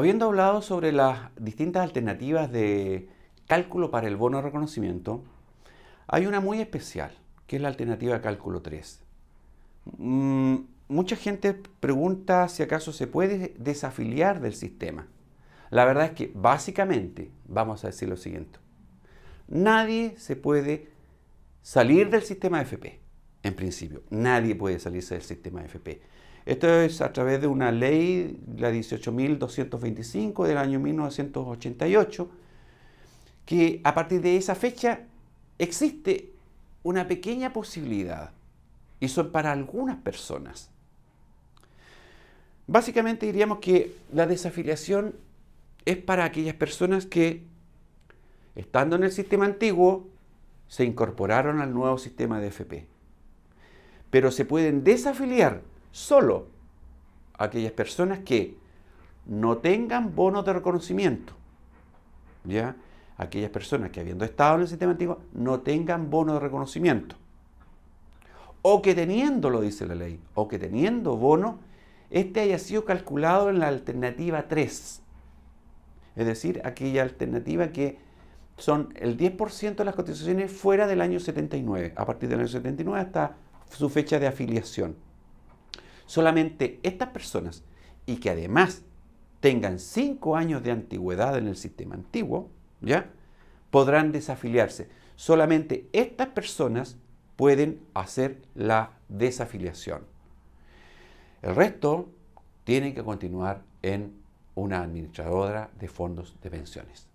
Habiendo hablado sobre las distintas alternativas de cálculo para el bono de reconocimiento, hay una muy especial, que es la alternativa cálculo 3. Mm, mucha gente pregunta si acaso se puede desafiliar del sistema. La verdad es que básicamente vamos a decir lo siguiente. Nadie se puede salir del sistema FP en principio. Nadie puede salirse del sistema FP. Esto es a través de una ley, la 18.225 del año 1988, que a partir de esa fecha existe una pequeña posibilidad, y son para algunas personas. Básicamente diríamos que la desafiliación es para aquellas personas que, estando en el sistema antiguo, se incorporaron al nuevo sistema de FP pero se pueden desafiliar solo aquellas personas que no tengan bonos de reconocimiento. ¿Ya? Aquellas personas que habiendo estado en el sistema antiguo no tengan bono de reconocimiento. O que teniendo lo dice la ley, o que teniendo bono, este haya sido calculado en la alternativa 3. Es decir, aquella alternativa que son el 10% de las cotizaciones fuera del año 79, a partir del año 79 hasta su fecha de afiliación. Solamente estas personas y que además tengan 5 años de antigüedad en el sistema antiguo, ¿ya? podrán desafiliarse. Solamente estas personas pueden hacer la desafiliación. El resto tiene que continuar en una administradora de fondos de pensiones.